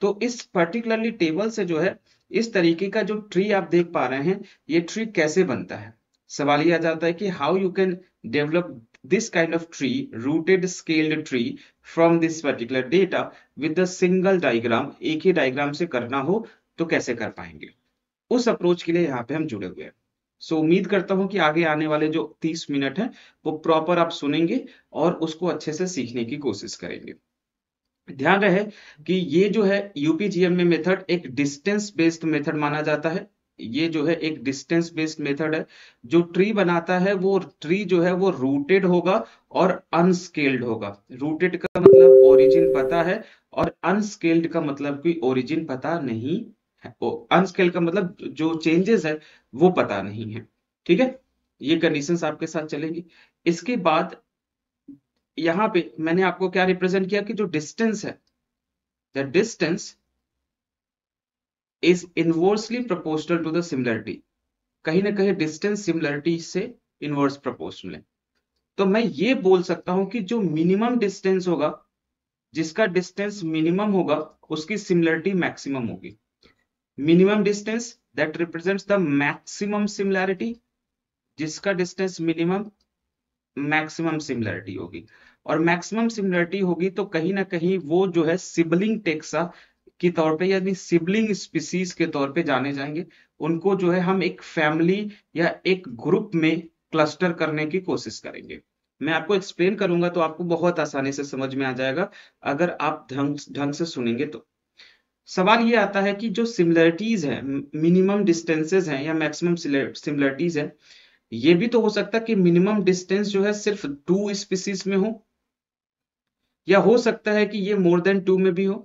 तो इस particularly table से जो है इस तरीके का जो ट्री आप देख पा रहे हैं ये ट्री कैसे बनता है सवाल यह आ जाता है कि how you can develop this kind of tree rooted scaled tree from this particular data with single diagram एक ही डायग्राम से करना हो तो कैसे कर पाएंगे उस अप्रोच के लिए यहाँ पे हम जुड़े हुए हैं सो so, उम्मीद करता हूं कि आगे आने वाले जो 30 मिनट हैं वो प्रॉपर आप सुनेंगे और उसको अच्छे से सीखने की कोशिश करेंगे ध्यान रहे कि ये जो है यूपीजीएम में मेथड एक डिस्टेंस बेस्ड मेथड माना जाता है ये जो है एक डिस्टेंस बेस्ड मेथड है जो ट्री बनाता है वो ट्री जो है वो रूटेड होगा और अनस्केल्ड होगा रूटेड का मतलब ओरिजिन पता है और अनस्केल्ड का मतलब कोई ओरिजिन पता नहीं है अनस्केल्ड का मतलब जो चेंजेस है वो पता नहीं है ठीक है ये कंडीशंस आपके साथ चलेंगी इसके बाद यहां पे मैंने आपको क्या रिप्रेजेंट किया कि जो डिस्टेंस है the distance is inversely proportional to the similarity कहीं ना कहीं डिस्टेंस सिमिलरिटी से इनवर्स प्रोपोर्शनल है तो मैं ये बोल सकता हूं कि जो मिनिमम डिस्टेंस होगा जिसका डिस्टेंस मिनिमम होगा उसकी सिमिलरिटी मैक्सिमम होगी minimum distance that represents the maximum similarity जिसका डिस्टेंस मिनिमम मैक्सिमम सिमिलरिटी होगी और मैक्सिमम सिमिलरिटी होगी तो कहीं ना कहीं वो जो है सिबलिंग टेक्सा के तौर पे यानी सिबलिंग स्पीसीज के तौर पे जाने जाएंगे उनको जो है हम एक फैमिली या एक ग्रुप में क्लस्टर करने की कोशिश करेंगे मैं आपको एक्सप्लेन करूंगा तो आपको बहुत आसानी से समझ में आ जाएगा अगर आप ढंग ढंग से सुनेंगे तो सवाल ये आता है कि जो सिमिलरिटीज है मिनिमम डिस्टेंसेज हैं या मैक्सिमम सिमिलरिटीज है ये भी तो हो सकता है कि मिनिमम डिस्टेंस जो है सिर्फ टू स्पीसीज में हो या हो सकता है कि ये मोर देन टू में भी हो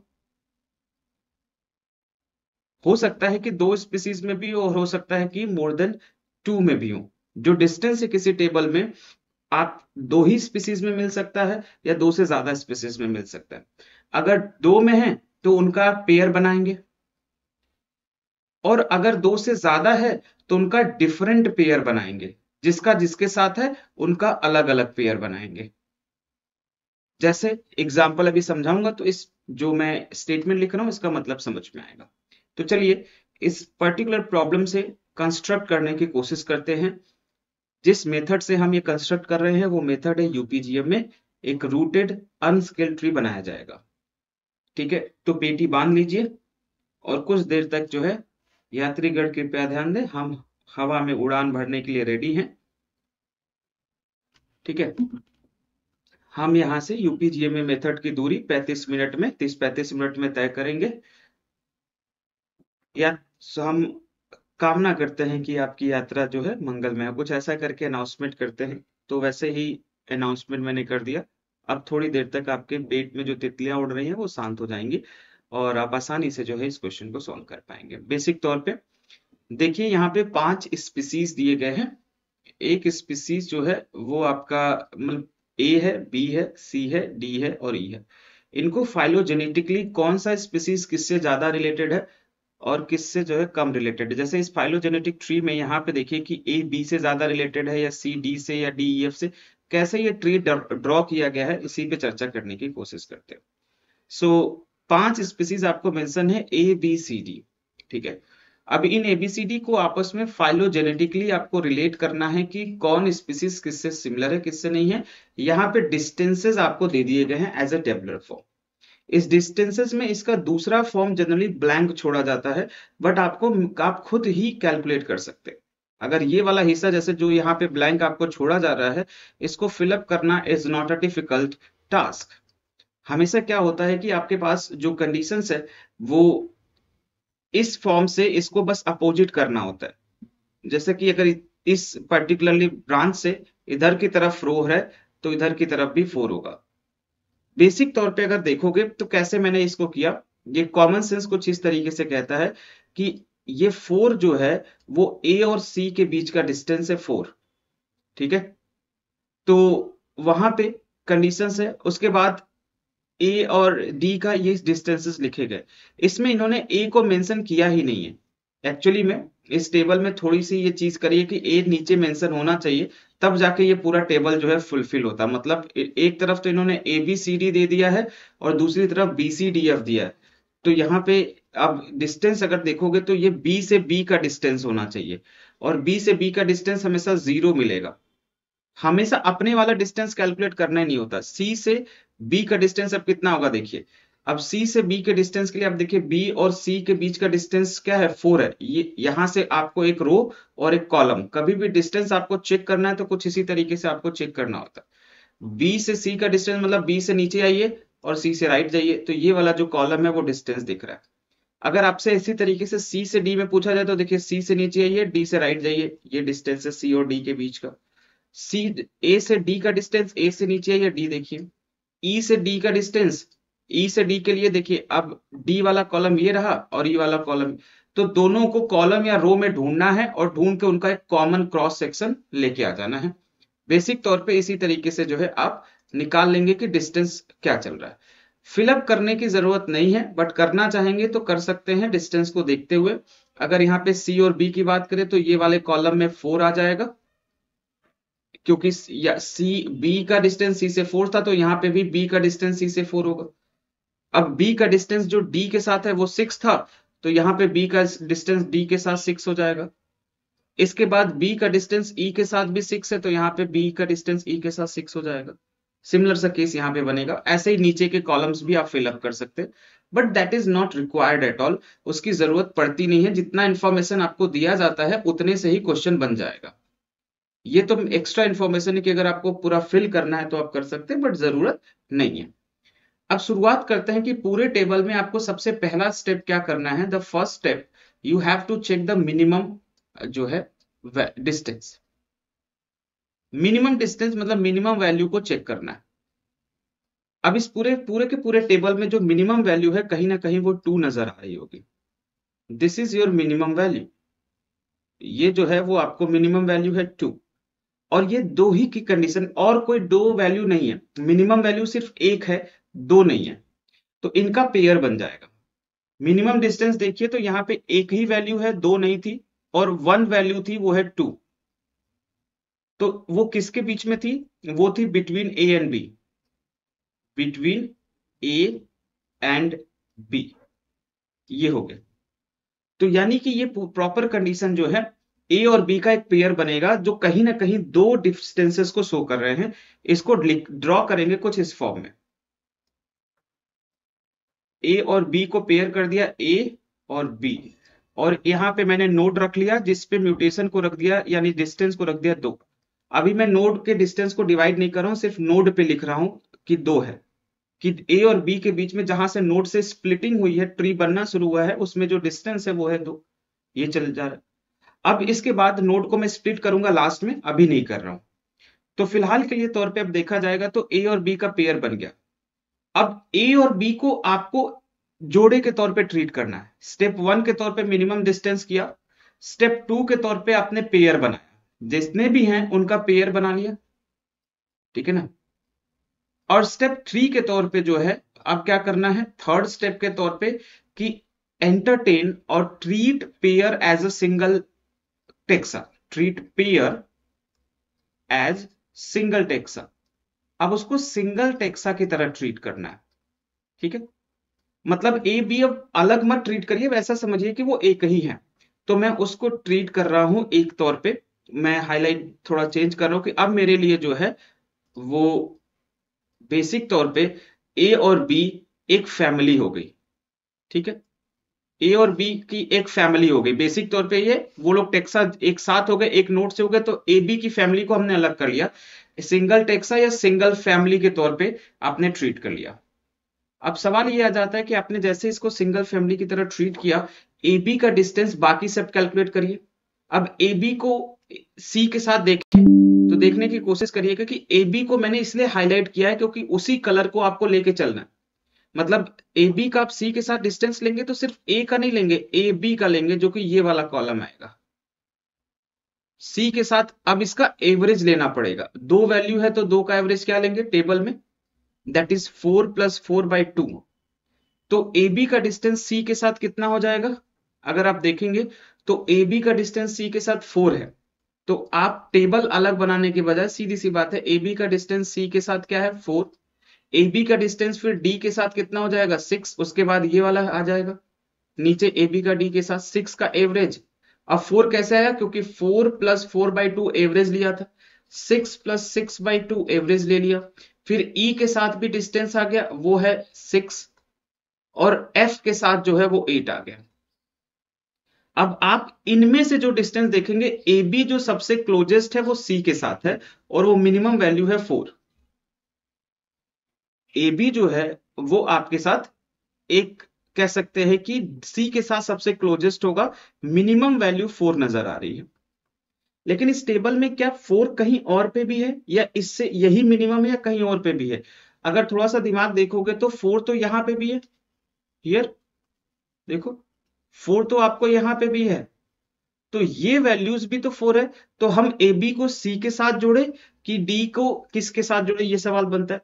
हो सकता है कि दो स्पीसीज में भी हो और हो सकता है कि मोर देन टू में भी हो जो डिस्टेंस है किसी टेबल में आप दो ही स्पीसीज में मिल सकता है या दो से ज्यादा स्पीसीज में मिल सकता है अगर दो में है तो उनका पेयर बनाएंगे और अगर दो से ज्यादा है तो उनका डिफरेंट पेयर बनाएंगे जिसका जिसके साथ है उनका अलग अलग पेयर बनाएंगे जैसे एग्जाम्पल अभी समझाऊंगा तो इस जो मैं स्टेटमेंट लिख रहा हूं इसका मतलब समझ में आएगा तो चलिए इस पर्टिकुलर प्रॉब्लम से कंस्ट्रक्ट करने की कोशिश करते हैं जिस मेथड से हम ये कंस्ट्रक्ट कर रहे हैं वो मेथड है यूपीजीएम में एक रूटेड अनस्किल ट्री बनाया जाएगा ठीक है तो पेटी बांध लीजिए और कुछ देर तक जो है यात्रीगढ़ कृपया ध्यान दें हम हवा में उड़ान भरने के लिए रेडी हैं ठीक है हम यहाँ से यूपीजीएमए मेथड की दूरी 35 मिनट में 30-35 मिनट में तय करेंगे या हम कामना करते हैं कि आपकी यात्रा जो है मंगलमय हो कुछ ऐसा करके अनाउंसमेंट करते हैं तो वैसे ही अनाउंसमेंट मैंने कर दिया अब थोड़ी देर तक आपके पेट में जो तितलियां उड़ रही हैं वो शांत हो जाएंगी और आप आसानी से जो है इस क्वेश्चन को सॉल्व कर पाएंगे बेसिक तौर पे देखिए यहाँ पे पांच स्पीसीज दिए गए हैं एक स्पीसीज जो है वो आपका मतलब ए है बी है सी है डी है और ई e है इनको फाइलोजेनेटिकली कौन सा स्पीसीज किससे ज्यादा रिलेटेड है और किससे जो है कम रिलेटेड है जैसे इस फाइलोजेनेटिक ट्री में यहाँ पे देखिए कि ए बी से ज्यादा रिलेटेड है या सी डी से या डी ई एफ से कैसे ये ट्री ड्रॉ किया गया है इसी पे चर्चा करने की कोशिश करते हैं सो so, पांच स्पीसीज आपको मेंशन है ए बी सी डी ठीक है अब इन एबीसीडी को आपस में फाइलोजेनेटिकली आपको रिलेट करना है कि कौन स्पीसीज किससे सिमिलर है किससे नहीं है यहाँ पे डिस्टेंसेज आपको दे दिए गए हैं एज ए टेबलर फॉर्म इस डिस्टेंसेज में इसका दूसरा फॉर्म जनरली ब्लैंक छोड़ा जाता है बट आपको आप खुद ही कैलकुलेट कर सकते हैं अगर ये वाला हिस्सा जैसे जो यहाँ पे ब्लैंक आपको छोड़ा जा रहा है इसको फिलअप करना is not a difficult task हमेशा क्या होता है कि आपके पास जो कंडीशन है वो इस फॉर्म से इसको बस अपोजिट करना होता है जैसे कि अगर इस पर्टिकुलरली ब्रांच से इधर की तरफ रो है तो इधर की तरफ भी फोर होगा बेसिक तौर पे अगर देखोगे तो कैसे मैंने इसको किया ये कॉमन सेंस कुछ इस तरीके से कहता है कि ये फोर जो है वो ए और सी के बीच का डिस्टेंस है फोर ठीक है तो वहां पे कंडीशंस है उसके बाद ए और डी का ये डिस्टेंसेस लिखे गए इसमें इन्होंने ए को मेंशन किया ही नहीं है एक्चुअली में इस टेबल में थोड़ी सी ये चीज करिए कि ए नीचे मेंशन होना चाहिए तब जाके ये पूरा टेबल जो है फुलफिल होता मतलब एक तरफ तो इन्होंने ए बी सी डी दे दिया है और दूसरी तरफ बी सी डी एफ दिया है तो यहाँ पे अब डिस्टेंस अगर देखोगे तो ये बी से बी का डिस्टेंस होना चाहिए और बी से बी का डिस्टेंस हमेशा जीरो मिलेगा हमेशा अपने वाला डिस्टेंस कैलकुलेट करना ही नहीं होता सी से बी का डिस्टेंस अब कितना होगा देखिए अब सी से बी के डिस्टेंस के लिए आप देखिए बी और सी के बीच का डिस्टेंस क्या है फोर है ये यहां से आपको एक रो और एक कॉलम कभी भी डिस्टेंस आपको चेक करना है तो कुछ इसी तरीके से आपको चेक करना होता है बी से सी का डिस्टेंस मतलब बी से नीचे आइए और सी से राइट जाइए तो ये वाला जो कॉलम है वो डिस्टेंस दिख रहा है अगर आपसे इसी तरीके से सी से डी में पूछा जाए तो देखिए सी से नीचे आइए डी से राइट जाइए ये डिस्टेंस है सी और डी के बीच का सी ए से डी का डिस्टेंस ए से नीचे है या डी देखिए ई e से डी का डिस्टेंस ई e से डी के लिए देखिए अब डी वाला कॉलम ये रहा और ई e वाला कॉलम तो दोनों को कॉलम या रो में ढूंढना है और ढूंढ के उनका एक कॉमन क्रॉस सेक्शन लेके आ जाना है बेसिक तौर पे इसी तरीके से जो है आप निकाल लेंगे कि डिस्टेंस क्या चल रहा है फिलअप करने की जरूरत नहीं है बट करना चाहेंगे तो कर सकते हैं डिस्टेंस को देखते हुए अगर यहाँ पे सी और बी की बात करें तो ये वाले कॉलम में फोर आ जाएगा क्योंकि सी बी का डिस्टेंस सी से फोर था तो यहाँ पे भी बी का डिस्टेंस सी से फोर होगा अब बी का डिस्टेंस जो डी के साथ है वो सिक्स था तो यहाँ पे बी का डिस्टेंस डी के साथ सिक्स हो जाएगा इसके बाद बी का डिस्टेंस ई e के साथ भी सिक्स है तो यहाँ पे बी का डिस्टेंस ई e के साथ सिक्स हो जाएगा सिमिलर सा केस यहाँ पे बनेगा ऐसे ही नीचे के कॉलम्स भी आप फिलअप कर सकते हैं but that is not required at all उसकी जरूरत पड़ती नहीं है जितना इन्फॉर्मेशन आपको दिया जाता है उतने से ही क्वेश्चन बन जाएगा ये तो एक्स्ट्रा इन्फॉर्मेशन है कि अगर आपको पूरा फिल करना है तो आप कर सकते हैं बट जरूरत नहीं है अब शुरुआत करते हैं कि पूरे टेबल में आपको सबसे पहला स्टेप क्या करना है the first step you have to check the minimum जो है डिस्टेंस मिनिमम डिस्टेंस मतलब मिनिमम वैल्यू को चेक करना है अब इस पूरे पूरे के पूरे टेबल में जो मिनिमम वैल्यू है कहीं ना कहीं वो टू नजर आ रही होगी this is your minimum value ये जो है वो आपको मिनिमम वैल्यू है टू और ये दो ही की कंडीशन और कोई दो वैल्यू नहीं है मिनिमम वैल्यू सिर्फ एक है दो नहीं है तो इनका पेयर बन जाएगा मिनिमम डिस्टेंस देखिए तो यहाँ पे एक ही वैल्यू है दो नहीं थी और वन वैल्यू थी वो है टू तो वो किसके बीच में थी वो थी between A and B between A and B ये हो गया तो यानी कि ये प्रॉपर कंडीशन जो है ए और बी का एक पेयर बनेगा जो कहीं ना कहीं दो डिस्टेंसेस को शो कर रहे हैं इसको ड्रॉ करेंगे कुछ इस फॉर्म में ए और बी को पेयर कर दिया ए और बी और यहां पे मैंने नोड रख लिया जिसपे म्यूटेशन को रख दिया यानी डिस्टेंस को रख दिया दो अभी मैं नोड के डिस्टेंस को डिवाइड नहीं कर रहा हूँ सिर्फ नोड पे लिख रहा हूं कि दो है कि ए और बी के बीच में जहां से नोड से स्प्लिटिंग हुई है ट्री बनना शुरू हुआ है उसमें जो डिस्टेंस है वो है दो ये चल जा रहा है अब इसके बाद नोट को मैं स्प्लिट करूंगा लास्ट में अभी नहीं कर रहा हूं तो फिलहाल के लिए तौर पे अब देखा जाएगा तो ए और बी का पेयर बन गया अब ए और बी को आपको जोड़े के तौर पे ट्रीट करना है स्टेप वन के तौर पे मिनिमम डिस्टेंस किया स्टेप टू के तौर पे आपने पेयर बनाया जितने भी हैं उनका पेयर बना लिया ठीक है ना और स्टेप थ्री के तौर पे जो है अब क्या करना है थर्ड स्टेप के तौर पे कि एंटरटेन और treat pair as a single taxa treat pair as single taxa अब उसको सिंगल टेक्सा की तरह ट्रीट करना है ठीक है मतलब ए बी अब अलग मत ट्रीट करिए वैसा समझिए कि वो एक ही है तो मैं उसको ट्रीट कर रहा हूं एक तौर पे मैं हाईलाइट थोड़ा चेंज कर रहा हूं कि अब मेरे लिए जो है वो बेसिक तौर पे ए और बी एक फैमिली हो गई ठीक है ए और बी की एक फैमिली हो गई बेसिक तौर पे ये वो लोग टेक्सा एक साथ हो गए एक नोट से हो गए तो ए बी की फैमिली को हमने अलग कर लिया सिंगल टेक्सा या सिंगल फैमिली के तौर पे आपने ट्रीट कर लिया अब सवाल ये आ जाता है कि आपने जैसे इसको सिंगल फैमिली की तरह ट्रीट किया ए बी का डिस्टेंस बाकी सब कैलकुलेट करिए अब ए बी को सी के साथ देखिए तो देखने की कोशिश करिएगा कि ए बी को मैंने इसलिए हाईलाइट किया है क्योंकि उसी कलर को आपको लेके चलना है मतलब ए बी का आप सी के साथ डिस्टेंस लेंगे तो सिर्फ ए का नहीं लेंगे ए बी का लेंगे जो कि ये वाला कॉलम आएगा सी के साथ अब इसका एवरेज लेना पड़ेगा दो वैल्यू है तो दो का एवरेज क्या लेंगे टेबल में that is four plus four by two तो ए बी का डिस्टेंस सी के साथ कितना हो जाएगा अगर आप देखेंगे तो ए बी का डिस्टेंस सी के साथ फोर है तो आप टेबल अलग बनाने के बजाय सीधी सी बात है ए बी का डिस्टेंस सी के साथ क्या है फोर ए बी का डिस्टेंस फिर डी के साथ कितना हो जाएगा सिक्स उसके बाद ये वाला आ जाएगा नीचे ए बी का डी के साथ सिक्स का एवरेज अब फोर कैसे आया क्योंकि four plus four by two average लिया था six plus six by two average ले लिया फिर ई e के साथ भी डिस्टेंस आ गया वो है सिक्स और एफ के साथ जो है वो एट आ गया अब आप इनमें से जो डिस्टेंस देखेंगे ए बी जो सबसे क्लोजेस्ट है वो सी के साथ है और वो मिनिमम वैल्यू है फोर ए बी जो है वो आपके साथ एक कह सकते हैं कि सी के साथ सबसे क्लोजेस्ट होगा मिनिमम वैल्यू फोर नजर आ रही है लेकिन इस टेबल में क्या फोर कहीं और पे भी है या इससे यही मिनिमम है या कहीं और पे भी है अगर थोड़ा सा दिमाग देखोगे तो फोर तो यहां पे भी है हियर देखो फोर तो आपको यहां पे भी है तो ये वैल्यूज भी तो फोर है तो हम ए बी को सी के साथ जोड़े कि डी को किसके साथ जोड़े ये सवाल बनता है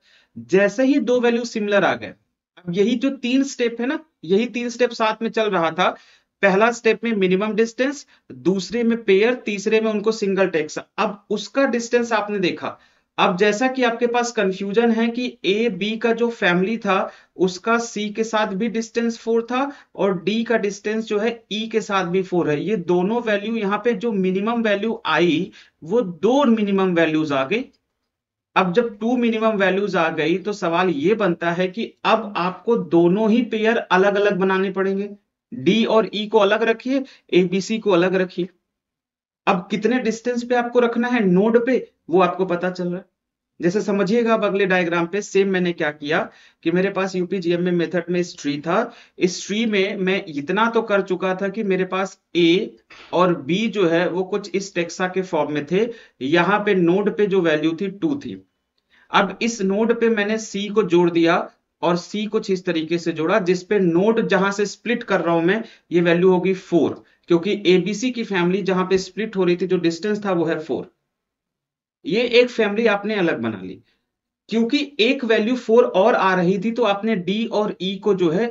जैसे ही दो वैल्यू सिमिलर आ गए अब यही जो तीन स्टेप है ना यही तीन स्टेप साथ में चल रहा था पहला स्टेप में मिनिमम डिस्टेंस दूसरे में पेयर तीसरे में उनको सिंगल टेक्स अब उसका डिस्टेंस आपने देखा अब जैसा कि आपके पास कंफ्यूजन है कि ए बी का जो फैमिली था उसका सी के साथ भी डिस्टेंस फोर था और डी का डिस्टेंस जो है ई e के साथ भी फोर है ये दोनों वैल्यू यहाँ पे जो मिनिमम वैल्यू आई वो दो मिनिमम वैल्यूज आ गई अब जब टू मिनिमम वैल्यूज आ गई तो सवाल ये बनता है कि अब आपको दोनों ही पेयर अलग अलग बनाने पड़ेंगे डी और ई e को अलग रखिए एबीसी को अलग रखिए अब कितने डिस्टेंस पे आपको रखना है नोड पे वो आपको पता चल रहा है जैसे समझिएगा अब अगले डायग्राम पे सेम मैंने क्या किया कि मेरे पास यूपीजीएम में मेथड में स्ट्री था इस ट्री में मैं इतना तो कर चुका था कि मेरे पास ए और बी जो है वो कुछ इस टेक्सा के फॉर्म में थे यहाँ पे नोड पे जो वैल्यू थी टू थी अब इस नोड पे मैंने सी को जोड़ दिया और सी कुछ इस तरीके से जोड़ा जिसपे नोड जहां से स्प्लिट कर रहा हूं मैं ये वैल्यू होगी फोर क्योंकि एबीसी की फैमिली जहां पे स्प्लिट हो रही थी जो डिस्टेंस था वो है फोर ये एक फैमिली आपने अलग बना ली क्योंकि एक वैल्यू फोर और आ रही थी तो आपने डी और ई e को जो है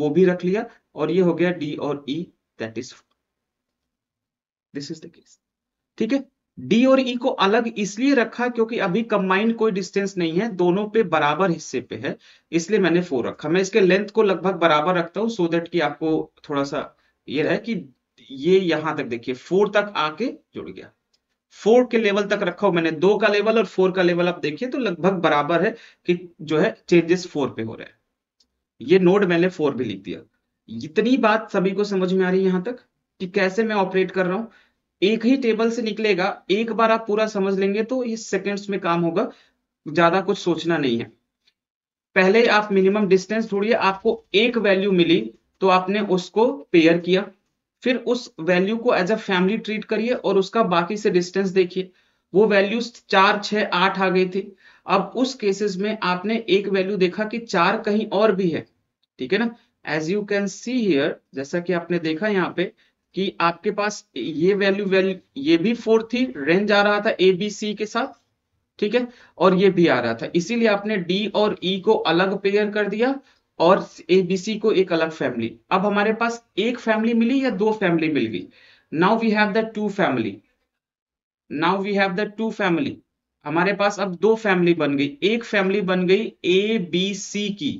वो भी रख लिया और ये हो गया डी और E that is this is the case ठीक है डी और ई e को अलग इसलिए रखा क्योंकि अभी कंबाइंड कोई डिस्टेंस नहीं है दोनों पे बराबर हिस्से पे है इसलिए मैंने फोर रखा मैं इसके लेंथ को लगभग बराबर रखता हूं सो देट कि आपको थोड़ा सा ये रहे कि ये यहां तक देखिए फोर तक आके जुड़ गया फोर के लेवल तक रखा हो मैंने दो का लेवल और फोर का लेवल आप देखिए तो लगभग बराबर है कि जो है चेंजेस फोर पे हो रहे हैं ये नोड मैंने फोर भी लिख दिया इतनी बात सभी को समझ में आ रही है यहां तक कि कैसे मैं ऑपरेट कर रहा हूं एक ही टेबल से निकलेगा एक बार आप पूरा समझ लेंगे तो ये सेकेंड्स में काम होगा ज्यादा कुछ सोचना नहीं है पहले आप मिनिमम डिस्टेंस ढूंढिए आपको एक वैल्यू मिली तो आपने उसको पेयर किया फिर उस वैल्यू को एज अ फैमिली ट्रीट करिए और उसका बाकी से डिस्टेंस देखिए वो वैल्यूज चार छः आठ आ गई थी अब उस केसेस में आपने एक वैल्यू देखा कि चार कहीं और भी है ठीक है ना as you can see here जैसा कि आपने देखा यहाँ पे कि आपके पास ये वैल्यू वैल्यू ये भी फोर थी रेंज आ रहा था ए बी सी के साथ ठीक है और ये भी आ रहा था इसीलिए आपने डी और ई e को अलग पेयर कर दिया और एबीसी को एक अलग फैमिली अब हमारे पास एक फैमिली मिली या दो फैमिली मिल गई now we have the two family now we have the two family हमारे पास अब दो फैमिली बन गई एक फैमिली बन गई ए बी सी की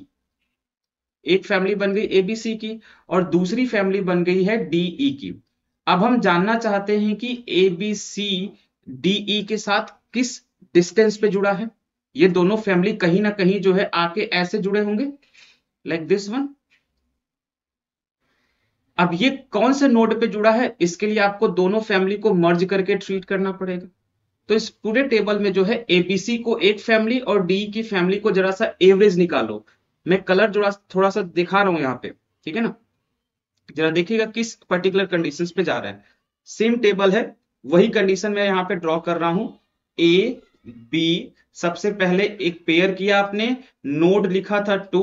एक फैमिली बन गई ए बी सी की और दूसरी फैमिली बन गई है डीई e की अब हम जानना चाहते हैं कि ए बी डी डीई के साथ किस डिस्टेंस पे जुड़ा है ये दोनों फैमिली कहीं ना कहीं जो है आके ऐसे जुड़े होंगे लाइक दिस वन अब ये कौन से नोड पे जुड़ा है इसके लिए आपको दोनों फैमिली को मर्ज करके ट्रीट करना पड़ेगा तो इस पूरे टेबल में जो है एबीसी को एक फैमिली और डी की फैमिली को जरा सा एवरेज निकालो मैं कलर जरा थोड़ा सा दिखा रहा हूं यहाँ पे ठीक है ना जरा देखिएगा किस पर्टिकुलर कंडीशन पे जा रहा है सेम टेबल है वही कंडीशन में यहाँ पे ड्रॉ कर रहा हूं ए बी सबसे पहले एक पेयर किया आपने नोड लिखा था टू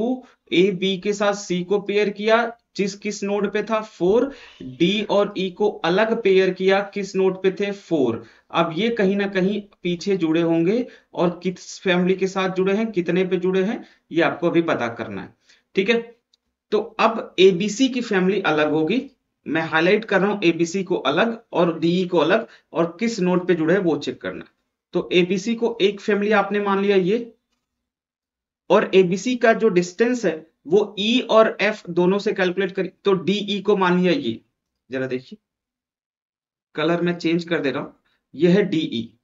ए बी के साथ सी को पेयर किया जिस किस नोड पे था फोर डी और ई e को अलग पेयर किया किस नोड पे थे फोर अब ये कहीं ना कहीं पीछे जुड़े होंगे और किस फैमिली के साथ जुड़े हैं कितने पे जुड़े हैं ये आपको अभी पता करना है ठीक है तो अब एबीसी की फैमिली अलग होगी मैं हाईलाइट कर रहा हूं एबीसी को अलग और डीई e को अलग और किस नोट पे जुड़े हैं वो चेक करना तो एबीसी को एक फैमिली आपने मान लिया ये और एबीसी का जो डिस्टेंस है वो ई e और एफ दोनों से कैलकुलेट करें तो डी ई e को मान लिया ये जरा देखिए कलर मैं चेंज कर दे रहा हूं यह है डी ई e।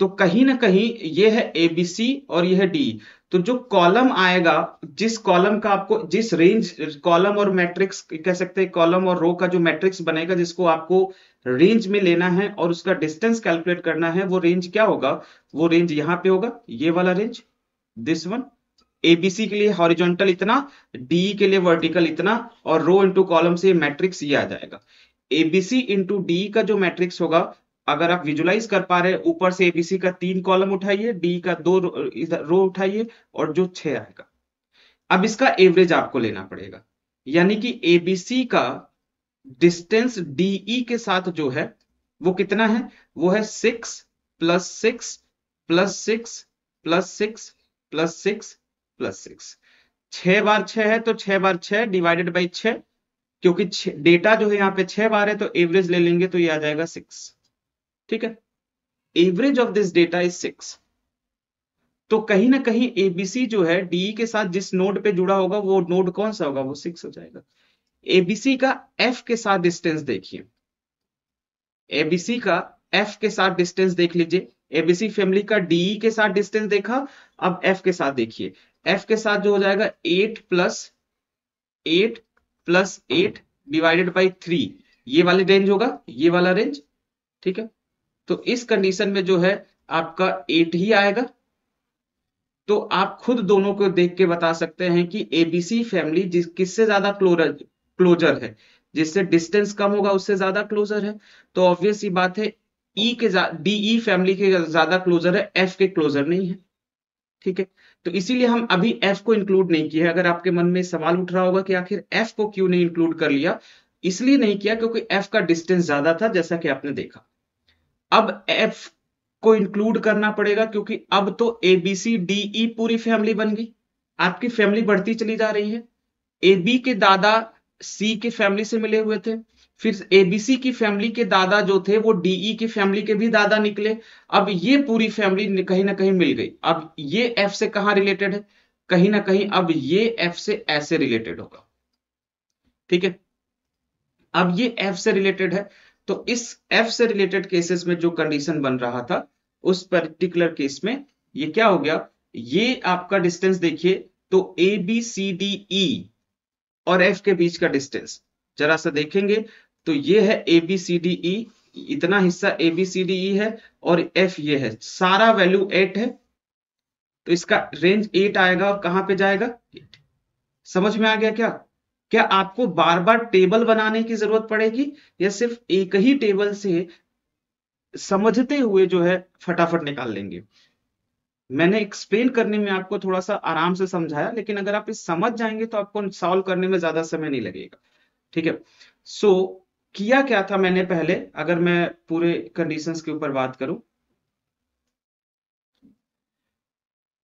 तो कहीं ना कहीं यह है एबीसी और यह है डी e। तो जो कॉलम आएगा जिस कॉलम का आपको जिस रेंज कॉलम और मैट्रिक्स कह सकते हैं कॉलम और रो का जो मैट्रिक्स बनेगा जिसको आपको रेंज में लेना है और उसका डिस्टेंस कैलकुलेट करना है वो रेंज क्या होगा वो रेंज यहां पे होगा ये वाला रेंज दिस वन एबीसी के लिए हॉरिजॉन्टल इतना डी के लिए वर्टिकल इतना और रो इंटू कॉलम से मैट्रिक्स ये आ जाएगा एबीसी इंटू डी का जो मैट्रिक्स होगा अगर आप विजुलाइज कर पा रहे हैं ऊपर से एबीसी का तीन कॉलम उठाइए डी का दो रो उठाइए और जो छह आएगा अब इसका एवरेज आपको लेना पड़ेगा यानी कि एबीसी का डिस्टेंस डीई e के साथ जो है वो कितना है वो है six plus six plus six plus six plus six plus six छह बार छह है तो छह बार छह डिवाइडेड बाई छ क्योंकि डेटा जो है यहाँ पे छह बार है तो एवरेज ले लेंगे तो ये आ जाएगा सिक्स ठीक है average of this data is six तो कहीं ना कहीं एबीसी जो है डीई e के साथ जिस नोड पे जुड़ा होगा वो नोड कौन सा होगा वो सिक्स हो जाएगा एबीसी का एफ के साथ डिस्टेंस देखिए एबीसी का एफ के साथ डिस्टेंस देख लीजिए एबीसी फैमिली का डी e के साथ डिस्टेंस देखा अब एफ के साथ देखिए एफ के साथ जो हो जाएगा eight plus eight plus eight divided by three ये वाली रेंज होगा ये वाला रेंज ठीक है तो इस कंडीशन में जो है आपका एट ही आएगा तो आप खुद दोनों को देख के बता सकते हैं कि एबीसी फैमिली जिस किससे ज्यादा क्लोजर है जिससे डिस्टेंस कम होगा उससे ज्यादा क्लोजर है तो ऑब्वियस ये बात है ई e के डी ई फैमिली के ज्यादा क्लोजर है एफ के क्लोजर नहीं है ठीक है तो इसीलिए हम अभी एफ को इंक्लूड नहीं किया है अगर आपके मन में सवाल उठ रहा होगा कि आखिर एफ को क्यों नहीं इंक्लूड कर लिया इसलिए नहीं किया क्योंकि एफ का डिस्टेंस ज्यादा था जैसा कि आपने देखा अब एफ को इंक्लूड करना पड़ेगा क्योंकि अब तो ए बी सी डी ई पूरी फैमिली बन गई आपकी फैमिली बढ़ती चली जा रही है ए बी के दादा सी के फैमिली से मिले हुए थे फिर एबीसी की फैमिली के दादा जो थे वो डीई e की फैमिली के भी दादा निकले अब ये पूरी फैमिली कहीं ना कहीं मिल गई अब ये एफ से कहा रिलेटेड है कहीं ना कहीं अब ये एफ से ऐसे रिलेटेड होगा ठीक है अब ये एफ से रिलेटेड है तो इस एफ से रिलेटेड केसेस में जो कंडीशन बन रहा था उस पर्टिकुलर केस में ये क्या हो गया ये आपका डिस्टेंस देखिए तो ए बी सी डी ई और एफ के बीच का डिस्टेंस जरा सा देखेंगे तो ये है ए बी सी डी ई इतना हिस्सा ए बी सी डी ई है और एफ ये है सारा वैल्यू एट है तो इसका रेंज एट आएगा और कहां पे जाएगा एट समझ में आ गया क्या क्या आपको बार बार टेबल बनाने की जरूरत पड़ेगी या सिर्फ एक ही टेबल से समझते हुए जो है फटाफट निकाल लेंगे मैंने एक्सप्लेन करने में आपको थोड़ा सा आराम से समझाया लेकिन अगर आप इस समझ जाएंगे तो आपको सॉल्व करने में ज्यादा समय नहीं लगेगा ठीक है सो so, किया क्या था मैंने पहले अगर मैं पूरे कंडीशंस के ऊपर बात करूं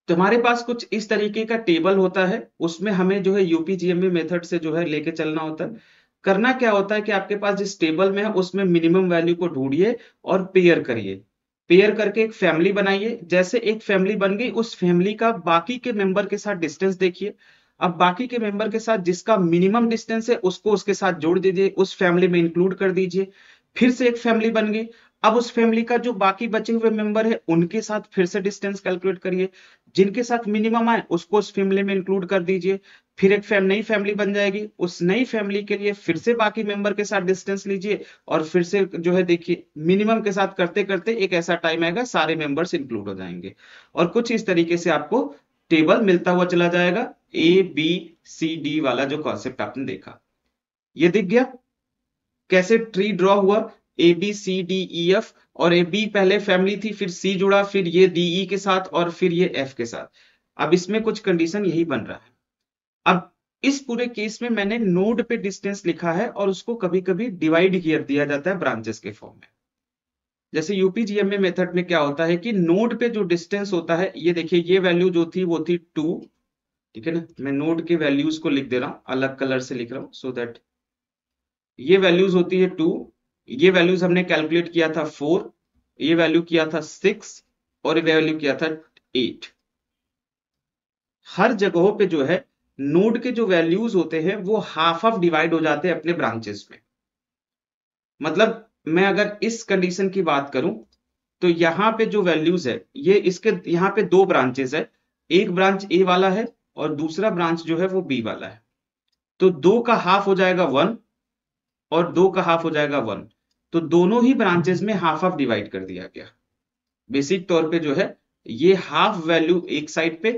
तुम्हारे पास कुछ इस तरीके का टेबल होता है उसमें हमें जो है यूपीजीएमए मेथड से जो है लेके चलना होता है करना क्या होता है कि आपके पास जिस टेबल में है उसमें मिनिमम वैल्यू को ढूंढिए और पेयर करिए पेयर करके एक फैमिली बनाइए जैसे एक फैमिली बन गई उस फैमिली का बाकी के मेंबर के साथ डिस्टेंस देखिए अब बाकी के मेंबर के साथ जिसका मिनिमम डिस्टेंस है उसको उसके साथ जोड़ दीजिए उस फैमिली में इंक्लूड कर दीजिए फिर से एक फैमिली बन गई अब उस फैमिली का जो बाकी बचे हुए मेंबर है उनके साथ फिर से डिस्टेंस कैलकुलेट करिए जिनके साथ मिनिमम आए उसको उस फैमिली में इंक्लूड कर दीजिए फिर एक फैम नई फैमिली बन जाएगी उस नई फैमिली के लिए फिर से बाकी मेंबर के साथ डिस्टेंस लीजिए और फिर से जो है देखिए मिनिमम के साथ करते करते एक ऐसा टाइम आएगा सारे मेंबर्स इंक्लूड हो जाएंगे और कुछ इस तरीके से आपको टेबल मिलता हुआ चला जाएगा ए बी सी डी वाला जो कॉन्सेप्ट आपने देखा ये दिख गया कैसे ट्री ड्रॉ हुआ A B C D E F और ए बी पहले फैमिली थी फिर सी जुड़ा फिर ये डी ई e के साथ और फिर ये एफ के साथ अब इसमें कुछ कंडीशन यही बन रहा है अब इस पूरे केस में मैंने नोड पे डिस्टेंस लिखा है और उसको कभी कभी डिवाइड किया दिया जाता है ब्रांचेस के फॉर्म में जैसे यूपीजीएमए मेथड में क्या होता है कि नोड पे जो डिस्टेंस होता है ये देखिए ये वैल्यू जो थी वो थी टू ठीक है ना मैं नोड के वैल्यूज को लिख दे रहा हूँ अलग कलर से लिख रहा हूँ सो दैट ये वैल्यूज होती है टू ये वैल्यूज हमने कैलकुलेट किया था फोर ये वैल्यू किया था सिक्स और ये वैल्यू किया था एट हर जगहों पे जो है नोड के जो वैल्यूज होते हैं वो हाफ ऑफ डिवाइड हो जाते हैं अपने ब्रांचेस में मतलब मैं अगर इस कंडीशन की बात करूं तो यहां पे जो वैल्यूज है ये इसके यहाँ पे दो ब्रांचेस है एक ब्रांच ए वाला है और दूसरा ब्रांच जो है वो बी वाला है तो दो का हाफ हो जाएगा वन और दो का हाफ हो जाएगा वन तो दोनों ही ब्रांचेस में हाफ हाफ डिवाइड कर दिया गया बेसिक तौर पे जो है ये हाफ वैल्यू एक साइड पे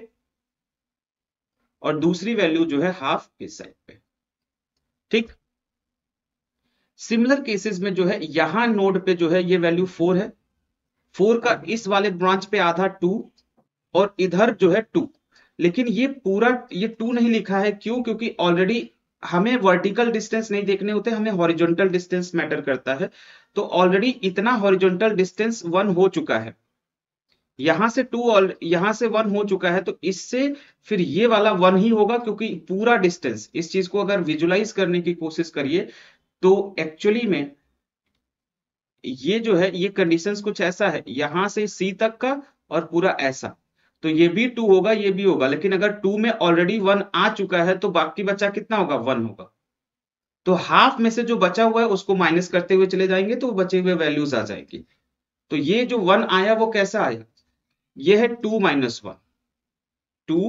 और दूसरी वैल्यू जो है हाफ इस साइड पे ठीक सिमिलर केसेस में जो है यहां नोड पे जो है ये वैल्यू फोर है फोर का इस वाले ब्रांच पे आधा टू और इधर जो है टू लेकिन ये पूरा ये टू नहीं लिखा है क्यों क्योंकि ऑलरेडी हमें वर्टिकल डिस्टेंस नहीं देखने होते हमें हॉरिजॉन्टल डिस्टेंस मैटर करता है तो ऑलरेडी इतना हॉरिजॉन्टल डिस्टेंस वन हो चुका है यहां से टू और यहां से वन हो चुका है तो इससे फिर ये वाला वन ही होगा क्योंकि पूरा डिस्टेंस इस चीज को अगर विजुलाइज करने की कोशिश करिए तो एक्चुअली में ये जो है ये कंडीशंस कुछ ऐसा है यहां से सी तक का और पूरा ऐसा तो ये भी टू होगा ये भी होगा लेकिन अगर टू में ऑलरेडी वन आ चुका है तो बाकी बचा कितना होगा वन होगा तो हाफ में से जो बचा हुआ है उसको माइनस करते हुए चले जाएंगे तो बचे हुए वैल्यूज आ जाएगी तो ये जो वन आया वो कैसा आया ये है two minus one two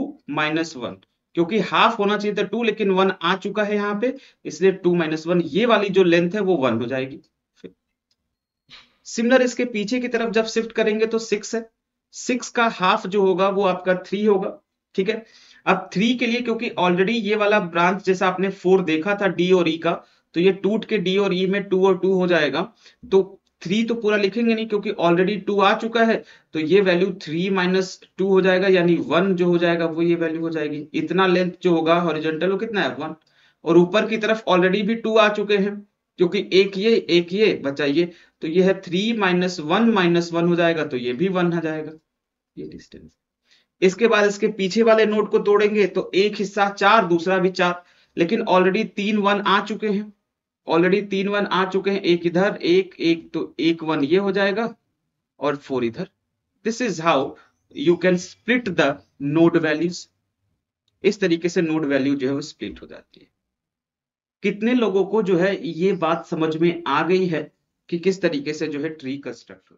minus one क्योंकि हाफ होना चाहिए था टू लेकिन वन आ चुका है यहां पे इसलिए टू माइनस वन ये वाली जो लेंथ है वो वन हो जाएगी सिमिलर इसके पीछे की तरफ जब शिफ्ट करेंगे तो सिक्स है सिक्स का हाफ जो होगा वो आपका थ्री होगा ठीक है अब थ्री के लिए क्योंकि ऑलरेडी ये वाला ब्रांच जैसा आपने फोर देखा था डी और ई e का तो ये टूट के डी और ई e में टू और टू हो जाएगा तो थ्री तो पूरा लिखेंगे नहीं क्योंकि ऑलरेडी टू आ चुका है तो ये वैल्यू थ्री माइनस टू हो जाएगा यानी वन जो हो जाएगा वो ये वैल्यू हो जाएगी इतना लेंथ जो होगा हॉरिजेंटल वो कितना है वन और ऊपर की तरफ ऑलरेडी भी टू आ चुके हैं क्योंकि एक ये एक ये बचाइए तो ये है three minus one minus one हो जाएगा तो ये भी वन आ जाएगा ये डिस्टेंस इसके बाद इसके पीछे वाले नोट को तोड़ेंगे तो एक हिस्सा चार दूसरा भी चार लेकिन ऑलरेडी तीन वन आ चुके हैं ऑलरेडी तीन वन आ चुके हैं एक इधर एक एक तो एक वन ये हो जाएगा और फोर इधर this is how you can split the node values इस तरीके से नोड वैल्यू जो है वो स्प्लिट हो जाती है कितने लोगों को जो है ये बात समझ में आ गई है कि किस तरीके से जो है ट्री कंस्ट्रक्ट हो